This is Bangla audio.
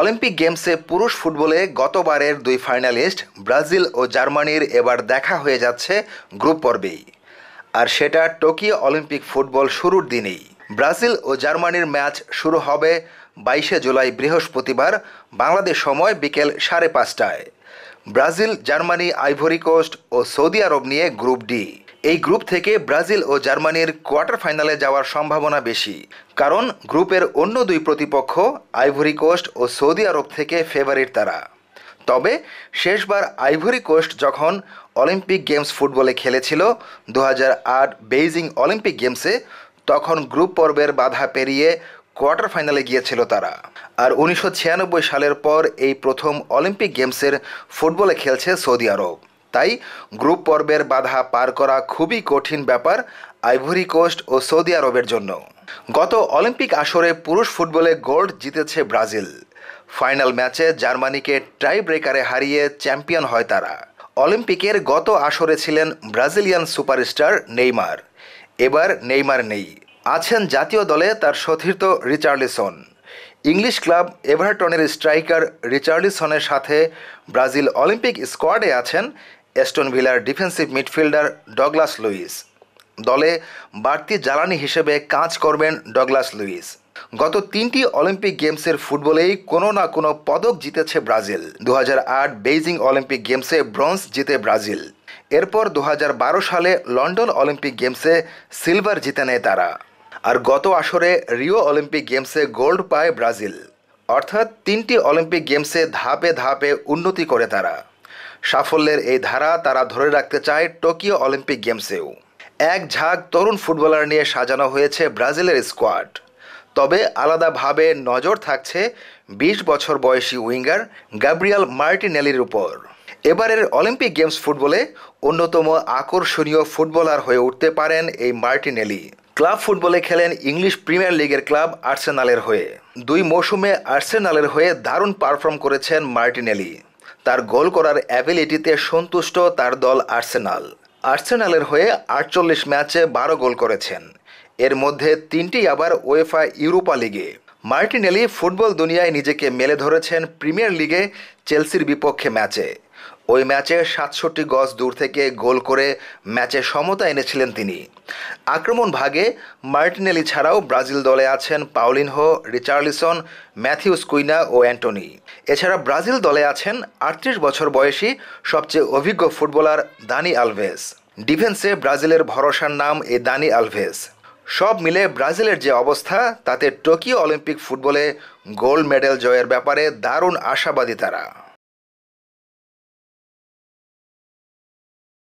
অলিম্পিক গেমসে পুরুষ ফুটবলে গতবারের দুই ফাইনালিস্ট ব্রাজিল ও জার্মানির এবার দেখা হয়ে যাচ্ছে গ্রুপ পর্বেই আর সেটা টোকিও অলিম্পিক ফুটবল শুরুর দিনেই ব্রাজিল ও জার্মানির ম্যাচ শুরু হবে বাইশে জুলাই বৃহস্পতিবার বাংলাদেশ সময় বিকেল সাড়ে পাঁচটায় ব্রাজিল জার্মানি আইভরি কোস্ট ও সৌদি আরব নিয়ে গ্রুপ ডি এই গ্রুপ থেকে ব্রাজিল ও জার্মানির কোয়ার্টার ফাইনালে যাওয়ার সম্ভাবনা বেশি কারণ গ্রুপের অন্য দুই প্রতিপক্ষ আইভরি কোস্ট ও সৌদি আরব থেকে ফেভারিট তারা তবে শেষবার আইভরি কোস্ট যখন অলিম্পিক গেমস ফুটবলে খেলেছিল দু বেইজিং অলিম্পিক গেমসে তখন গ্রুপ পর্বের বাধা পেরিয়ে কোয়ার্টার ফাইনালে গিয়েছিল তারা আর উনিশশো সালের পর এই প্রথম অলিম্পিক গেমসের ফুটবলে খেলছে সৌদি আরব তাই গ্রুপ পর্বের বাধা পার করা খুবই কঠিন ব্যাপার আইভরি কোস্ট ও সৌদি আরবের জন্য গত অলিম্পিক আসরে পুরুষ ফুটবলে গোল্ড জিতেছে ব্রাজিল ফাইনাল ম্যাচে জার্মানিকে টাই ব্রেকারে হারিয়ে চ্যাম্পিয়ন হয় তারা অলিম্পিকের গত আসরে ছিলেন ব্রাজিলিয়ান সুপারস্টার নেইমার এবার নেইমার নেই আছেন জাতীয় দলে তার সতীর্থ রিচার্লিসন ইংলিশ ক্লাব এভারটনের স্ট্রাইকার রিচার্লিসনের সাথে ব্রাজিল অলিম্পিক স্কোয়াডে আছেন অ্যাস্টন ভিলার ডিফেন্সিভ মিডফিল্ডার ডগলাস লুইস দলে বাড়তি জ্বালানি হিসেবে কাজ করবেন ডগলাস লুইস গত তিনটি অলিম্পিক গেমসের ফুটবলেই কোনো না কোনো পদক জিতেছে ব্রাজিল দু বেইজিং অলিম্পিক গেমসে ব্রোঞ্জ জিতে ব্রাজিল এরপর দু সালে লন্ডন অলিম্পিক গেমসে সিলভার জিতে নেয় তারা আর গত আসরে রিও অলিম্পিক গেমসে গোল্ড পায় ব্রাজিল অর্থাৎ তিনটি অলিম্পিক গেমসে ধাপে ধাপে উন্নতি করে তারা সাফল্যের এই ধারা তারা ধরে রাখতে চায় টোকিও অলিম্পিক গেমসেও এক ঝাঁক তরুণ ফুটবলার নিয়ে সাজানো হয়েছে ব্রাজিলের স্কোয়াড তবে আলাদাভাবে নজর থাকছে ২০ বছর বয়সী উইঙ্গার গাব্রিয়াল মার্টিনেলির উপর এবারের অলিম্পিক গেমস ফুটবলে অন্যতম আকর্ষণীয় ফুটবলার হয়ে উঠতে পারেন এই মার্টিনেলি ক্লাব ফুটবলে খেলেন ইংলিশ প্রিমিয়ার লিগের ক্লাব আর্সেনালের হয়ে দুই মৌসুমে আর্সেনালের হয়ে দারুণ পারফর্ম করেছেন মার্টিনেলি তার গোল করার অ্যাবিলিটিতে সন্তুষ্ট তার দল আর্সেনাল আর্সেনালের হয়ে আটচল্লিশ ম্যাচে বারো গোল করেছেন এর মধ্যে তিনটি আবার ওয়েফা ইউরোপা লিগে মার্টিনেলি ফুটবল দুনিয়ায় নিজেকে মেলে ধরেছেন প্রিমিয়ার লিগে চেলসির বিপক্ষে ম্যাচে ওই ম্যাচে সাতষট্টি গজ দূর থেকে গোল করে ম্যাচে সমতা এনেছিলেন তিনি আক্রমণ ভাগে মার্টিনেলি ছাড়াও ব্রাজিল দলে আছেন পাওলিনহো রিচার্লিসন ম্যাথিউস কুইনা ও অ্যান্টনি এছাড়া ব্রাজিল দলে আছেন আটত্রিশ বছর বয়সী সবচেয়ে অভিজ্ঞ ফুটবলার দানি আলভেস ডিফেন্সে ব্রাজিলের ভরসার নাম এ দানি আলভেস সব মিলে ব্রাজিলের যে অবস্থা তাতে টোকিও অলিম্পিক ফুটবলে গোল্ড মেডেল জয়ের ব্যাপারে দারুণ আশাবাদী তারা